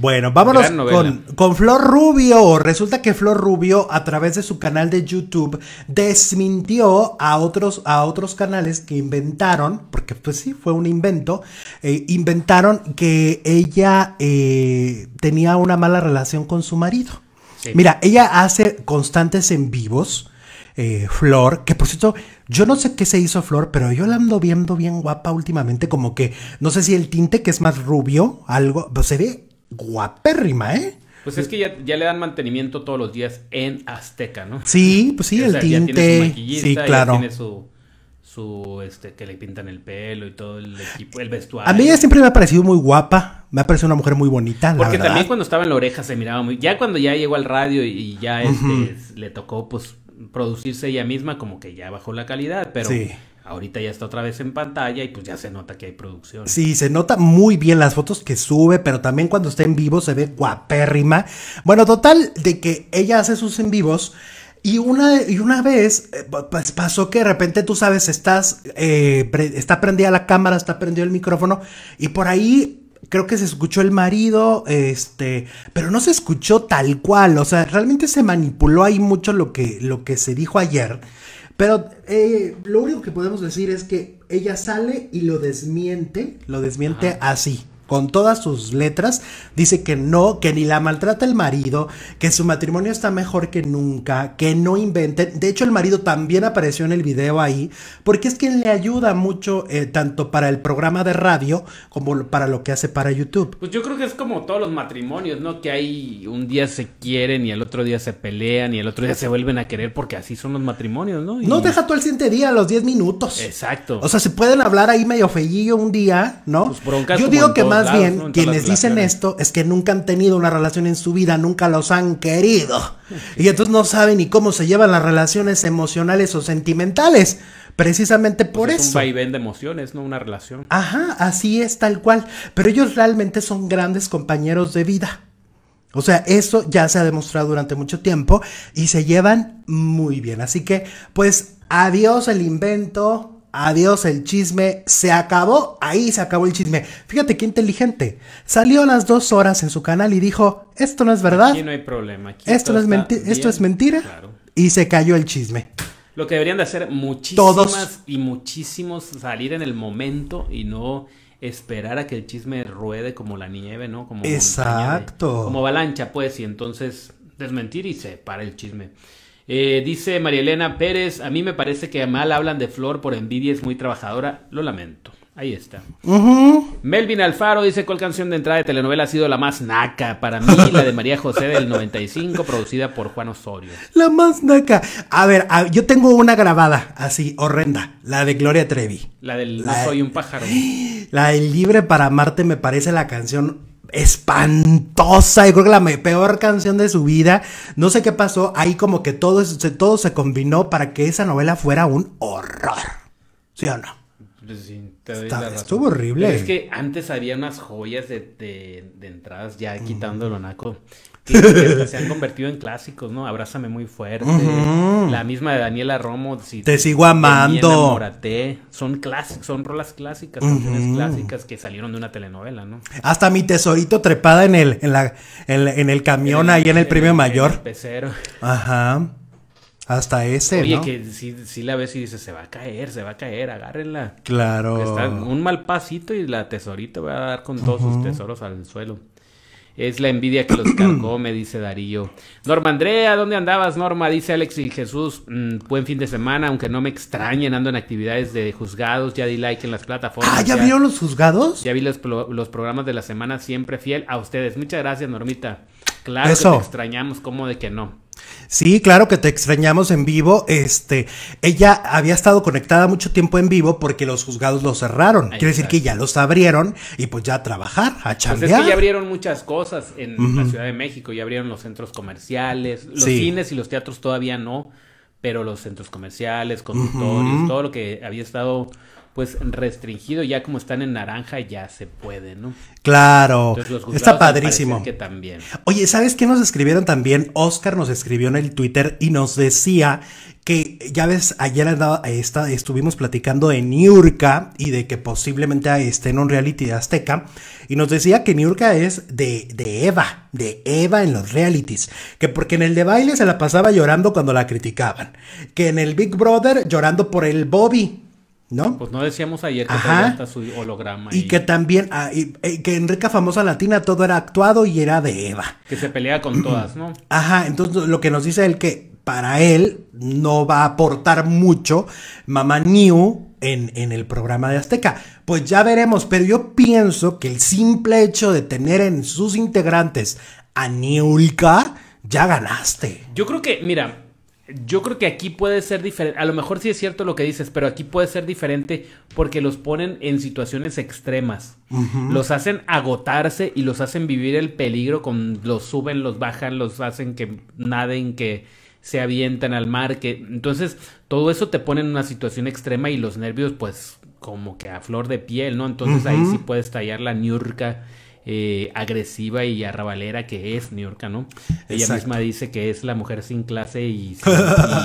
Bueno, vámonos con, Flor Rubio. Resulta que Flor Rubio, a través de su canal de YouTube, desmintió a otros, a otros canales que inventaron, porque pues sí, fue un invento, eh, inventaron que ella eh, tenía una mala relación con su marido. Mira, ella hace constantes en vivos. Eh, Flor, que por cierto, yo no sé qué se hizo Flor, pero yo la ando viendo bien guapa últimamente, como que no sé si el tinte que es más rubio, algo, pues, se ve guapérrima, ¿eh? Pues es que ya, le dan mantenimiento todos los días en Azteca, ¿no? Sí, pues sí, el tinte. sí, claro. tiene su, su, este, que le pintan el pelo y todo el equipo, el vestuario. A mí ella siempre me ha parecido muy guapa, me ha parecido una mujer muy bonita, Porque la verdad. también cuando estaba en la oreja se miraba muy, ya cuando ya llegó al radio y, ya este, le tocó, pues, producirse ella misma, como que ya bajó la calidad, pero... Sí. Ahorita ya está otra vez en pantalla y pues ya se nota que hay producción. Sí, se nota muy bien las fotos que sube, pero también cuando está en vivo se ve guapérrima. Bueno, total, de que ella hace sus en vivos. Y una, y una vez eh, pasó que de repente tú sabes, estás, eh, está prendida la cámara, está prendido el micrófono y por ahí creo que se escuchó el marido, este, pero no se escuchó tal cual, o sea, realmente se manipuló ahí mucho lo que, lo que se dijo ayer. Pero eh, lo único que podemos decir es que ella sale y lo desmiente. Lo desmiente así con todas sus letras, dice que no, que ni la maltrata el marido, que su matrimonio está mejor que nunca, que no inventen. De hecho, el marido también apareció en el video ahí, porque es quien le ayuda mucho eh, tanto para el programa de radio como para lo que hace para YouTube. Pues yo creo que es como todos los matrimonios, ¿no? Que ahí un día se quieren y el otro día se pelean y el otro día se vuelven a querer porque así son los matrimonios, ¿no? No deja tú el siguiente día, a los 10 minutos. Exacto. O sea, se pueden hablar ahí medio feyillo un día, ¿no? Pues yo digo que más más bien, quienes dicen esto es que nunca han tenido una relación en su vida, nunca los han querido. Y entonces no saben ni cómo se llevan las relaciones emocionales o sentimentales. Precisamente pues por eso. Un vaivén de emociones, no una relación. Ajá, así es tal cual. Pero ellos realmente son grandes compañeros de vida. O sea, eso ya se ha demostrado durante mucho tiempo y se llevan muy bien. Así que, pues, adiós el invento Adiós el chisme, se acabó, ahí se acabó el chisme. Fíjate qué inteligente. Salió a las dos horas en su canal y dijo, esto no es verdad. Aquí no hay problema. esto, es esto es mentira. Y se cayó el chisme. Lo que deberían de hacer muchísimas y muchísimos salir en el momento y no esperar a que el chisme ruede como la nieve, ¿no? Como Exacto. como avalancha, pues, y entonces desmentir y se para el chisme. Eh, dice María Elena Pérez, a mí me parece que mal hablan de Flor por envidia, es muy trabajadora, lo lamento. Ahí está. Melvin Alfaro dice, ¿cuál canción de entrada de telenovela ha sido la más naca? Para mí, la de María José del 95, producida por Juan Osorio. La más naca. A ver, yo tengo una grabada así, horrenda, la de Gloria Trevi. La del Soy un pájaro. La del Libre para Marte me parece la canción espantosa. Yo creo que la peor canción de su vida. No sé qué pasó. Ahí como que todo, se, todo se combinó para que esa novela fuera un horror. ¿Sí o no? Pues estuvo horrible. es que antes había unas joyas de, de, entradas ya quitando el naco se han convertido en clásicos, ¿no? Abrázame muy fuerte. La misma de Daniela Romo. te sigo amando. son clásicos, son rolas clásicas, canciones clásicas que salieron de una telenovela, ¿no? Hasta mi tesorito trepada en el, la, en, el camión ahí en el, premio mayor. pecero. Ajá. Hasta ese, Oye, que si, la ves y dices, se va a caer, se va a caer, agárrenla. Claro. Está un mal pasito y la tesorito va a dar con todos sus tesoros al suelo. Es la envidia que los cargó, me dice Darío. Norma Andrea, ¿dónde andabas, Norma? Dice Alex y Jesús. Mm, buen fin de semana, aunque no me extrañen, ando en actividades de juzgados. Ya di like en las plataformas. Ah, ¿ya, vieron los juzgados? Ya vi los, los, programas de la semana, siempre fiel a ustedes. Muchas gracias, Normita. Claro te extrañamos, ¿cómo de que no. Sí, claro que te extrañamos en vivo. Este, ella había estado conectada mucho tiempo en vivo porque los juzgados lo cerraron. Quiere decir que ya los abrieron y pues ya a trabajar, a chambear. Pues es que ya abrieron muchas cosas en la Ciudad de México, ya abrieron los centros comerciales, los cines y los teatros todavía no, pero los centros comerciales, conductores, todo lo que había estado pues restringido, ya como están en naranja ya se puede, ¿no? Claro, está padrísimo. también. Oye, ¿sabes qué nos escribieron también? Oscar nos escribió en el Twitter y nos decía que ya ves, ayer estuvimos platicando de Niurka y de que posiblemente esté en un reality de Azteca. Y nos decía que Niurka es de, de, Eva, de Eva en los realities. Que porque en el de baile se la pasaba llorando cuando la criticaban. Que en el Big Brother llorando por el Bobby ¿No? Pues no decíamos ayer que hasta su holograma. Y, que también, ah, que en Famosa Latina todo era actuado y era de Eva. Que se pelea con todas, ¿no? Ajá, entonces lo que nos dice él que para él no va a aportar mucho Mamá New en, en, el programa de Azteca. Pues ya veremos, pero yo pienso que el simple hecho de tener en sus integrantes a Niulcar, ya ganaste. Yo creo que, mira, yo creo que aquí puede ser diferente. A lo mejor sí es cierto lo que dices, pero aquí puede ser diferente porque los ponen en situaciones extremas. Los hacen agotarse y los hacen vivir el peligro con los suben, los bajan, los hacen que naden, que se avientan al mar, que entonces todo eso te pone en una situación extrema y los nervios pues como que a flor de piel, ¿no? Entonces ahí sí puede estallar la niurca eh, agresiva y arrabalera que es New York, ¿no? Ella misma dice que es la mujer sin clase y,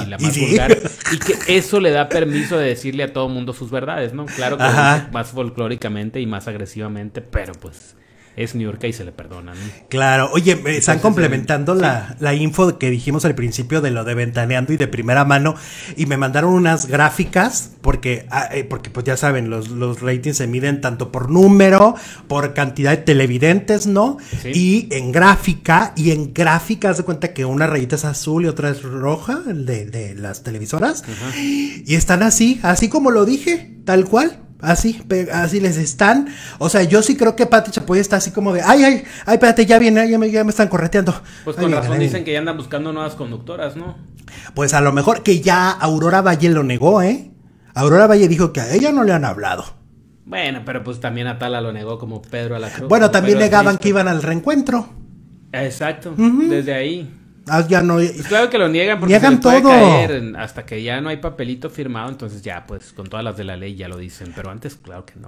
la más vulgar. Y que eso le da permiso de decirle a todo mundo sus verdades, ¿no? Claro que más folclóricamente y más agresivamente, pero pues es New York y se le perdona. Claro, oye, me están complementando la, info que dijimos al principio de lo de ventaneando y de primera mano y me mandaron unas gráficas porque, ah, eh, porque pues ya saben, los, ratings se miden tanto por número, por cantidad de televidentes, ¿no? Y en gráfica, y en gráfica haz de cuenta que una rayita es azul y otra es roja de, de las televisoras y están así, así como lo dije, tal cual. Así, así les están. O sea, yo sí creo que Pati Chapoy está así como de, ay, ay, ay, espérate, ya viene, ya me, están correteando. Pues con razón dicen que ya andan buscando nuevas conductoras, ¿no? Pues a lo mejor que ya Aurora Valle lo negó, ¿eh? Aurora Valle dijo que a ella no le han hablado. Bueno, pero pues también Atala lo negó como Pedro a la Cruz. Bueno, también negaban que iban al reencuentro. Exacto, desde ahí. Ah, ya no. Pues claro que lo niegan porque niegan se puede Caer hasta que ya no hay papelito firmado, entonces ya pues con todas las de la ley ya lo dicen, pero antes claro que no.